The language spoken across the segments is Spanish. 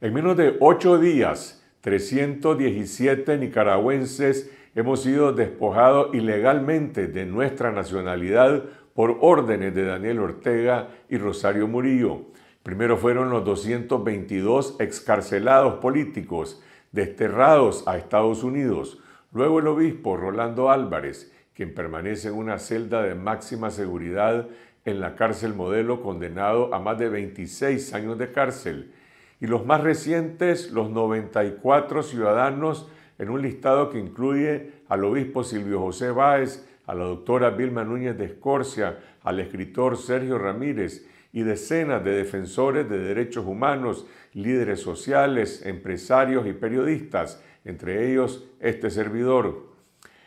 En menos de ocho días, 317 nicaragüenses hemos sido despojados ilegalmente de nuestra nacionalidad por órdenes de Daniel Ortega y Rosario Murillo. Primero fueron los 222 excarcelados políticos desterrados a Estados Unidos, luego el obispo Rolando Álvarez, quien permanece en una celda de máxima seguridad en la cárcel modelo condenado a más de 26 años de cárcel, y los más recientes, los 94 ciudadanos, en un listado que incluye al obispo Silvio José Báez, a la doctora Vilma Núñez de Escorcia, al escritor Sergio Ramírez y decenas de defensores de derechos humanos, líderes sociales, empresarios y periodistas, entre ellos este servidor.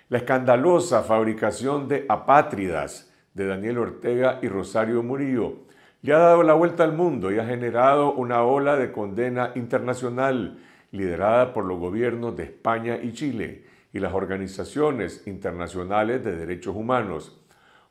La escandalosa fabricación de apátridas de Daniel Ortega y Rosario Murillo le ha dado la vuelta al mundo y ha generado una ola de condena internacional liderada por los gobiernos de España y Chile y las organizaciones internacionales de derechos humanos.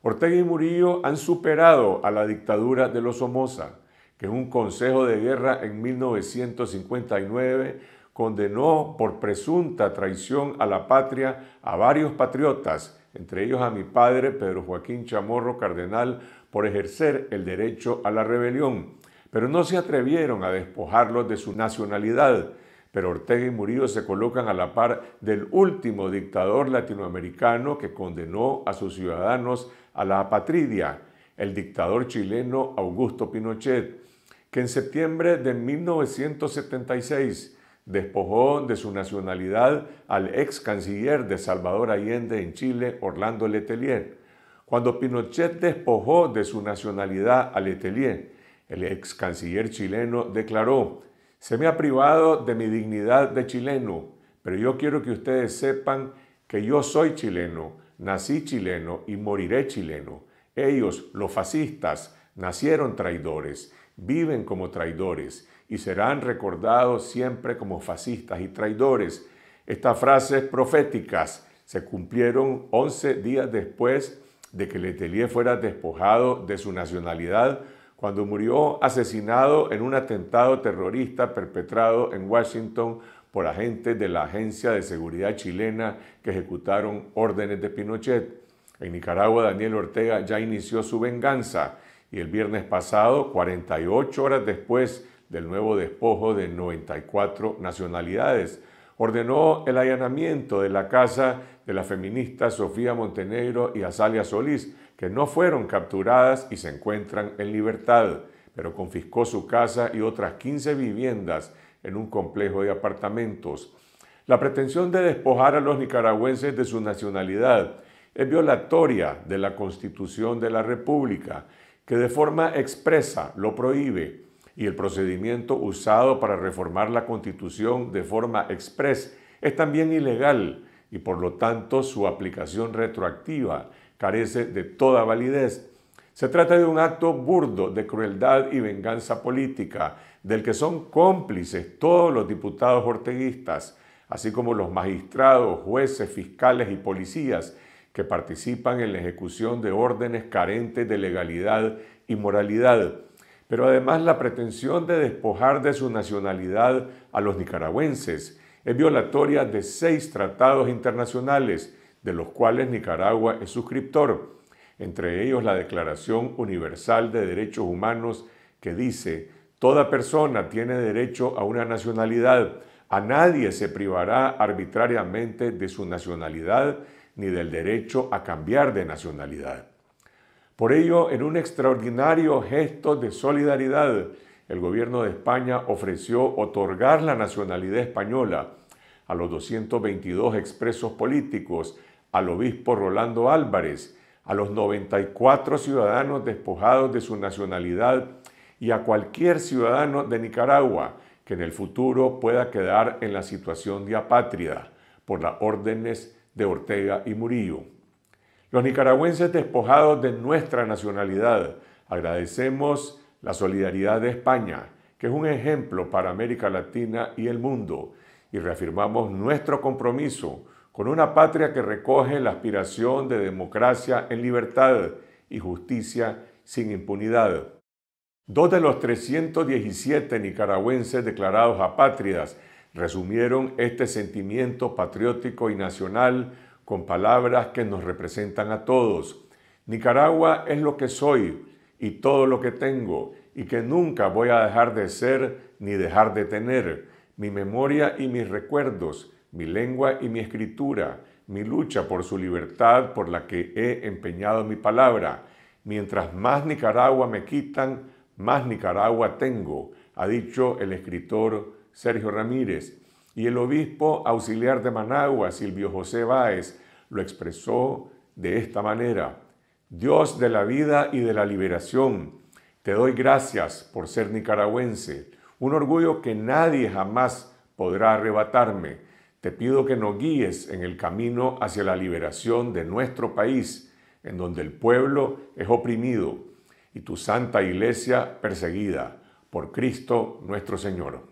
Ortega y Murillo han superado a la dictadura de los Somoza, que en un consejo de guerra en 1959 condenó por presunta traición a la patria a varios patriotas entre ellos a mi padre Pedro Joaquín Chamorro Cardenal, por ejercer el derecho a la rebelión, pero no se atrevieron a despojarlos de su nacionalidad. Pero Ortega y Murillo se colocan a la par del último dictador latinoamericano que condenó a sus ciudadanos a la apatridia, el dictador chileno Augusto Pinochet, que en septiembre de 1976 despojó de su nacionalidad al ex canciller de Salvador Allende en Chile, Orlando Letelier. Cuando Pinochet despojó de su nacionalidad a Letelier, el ex canciller chileno declaró, se me ha privado de mi dignidad de chileno, pero yo quiero que ustedes sepan que yo soy chileno, nací chileno y moriré chileno. Ellos, los fascistas, Nacieron traidores, viven como traidores y serán recordados siempre como fascistas y traidores. Estas frases proféticas se cumplieron 11 días después de que Letelier fuera despojado de su nacionalidad cuando murió asesinado en un atentado terrorista perpetrado en Washington por agentes de la Agencia de Seguridad chilena que ejecutaron órdenes de Pinochet. En Nicaragua, Daniel Ortega ya inició su venganza y el viernes pasado, 48 horas después del nuevo despojo de 94 nacionalidades, ordenó el allanamiento de la casa de la feminista Sofía Montenegro y Azalia Solís, que no fueron capturadas y se encuentran en libertad, pero confiscó su casa y otras 15 viviendas en un complejo de apartamentos. La pretensión de despojar a los nicaragüenses de su nacionalidad es violatoria de la Constitución de la República que de forma expresa lo prohíbe y el procedimiento usado para reformar la Constitución de forma expresa es también ilegal y por lo tanto su aplicación retroactiva carece de toda validez. Se trata de un acto burdo de crueldad y venganza política del que son cómplices todos los diputados orteguistas, así como los magistrados, jueces, fiscales y policías que participan en la ejecución de órdenes carentes de legalidad y moralidad, pero además la pretensión de despojar de su nacionalidad a los nicaragüenses es violatoria de seis tratados internacionales, de los cuales Nicaragua es suscriptor, entre ellos la Declaración Universal de Derechos Humanos que dice, toda persona tiene derecho a una nacionalidad, a nadie se privará arbitrariamente de su nacionalidad ni del derecho a cambiar de nacionalidad. Por ello, en un extraordinario gesto de solidaridad, el gobierno de España ofreció otorgar la nacionalidad española a los 222 expresos políticos, al obispo Rolando Álvarez, a los 94 ciudadanos despojados de su nacionalidad y a cualquier ciudadano de Nicaragua que en el futuro pueda quedar en la situación de apátrida por las órdenes de Ortega y Murillo. Los nicaragüenses despojados de nuestra nacionalidad agradecemos la solidaridad de España, que es un ejemplo para América Latina y el mundo, y reafirmamos nuestro compromiso con una patria que recoge la aspiración de democracia en libertad y justicia sin impunidad. Dos de los 317 nicaragüenses declarados apátridas resumieron este sentimiento patriótico y nacional con palabras que nos representan a todos. Nicaragua es lo que soy y todo lo que tengo y que nunca voy a dejar de ser ni dejar de tener. Mi memoria y mis recuerdos, mi lengua y mi escritura, mi lucha por su libertad por la que he empeñado mi palabra. Mientras más Nicaragua me quitan, más Nicaragua tengo, ha dicho el escritor Sergio Ramírez, y el obispo auxiliar de Managua, Silvio José Báez, lo expresó de esta manera. Dios de la vida y de la liberación, te doy gracias por ser nicaragüense, un orgullo que nadie jamás podrá arrebatarme. Te pido que nos guíes en el camino hacia la liberación de nuestro país, en donde el pueblo es oprimido y tu santa iglesia perseguida, por Cristo nuestro Señor.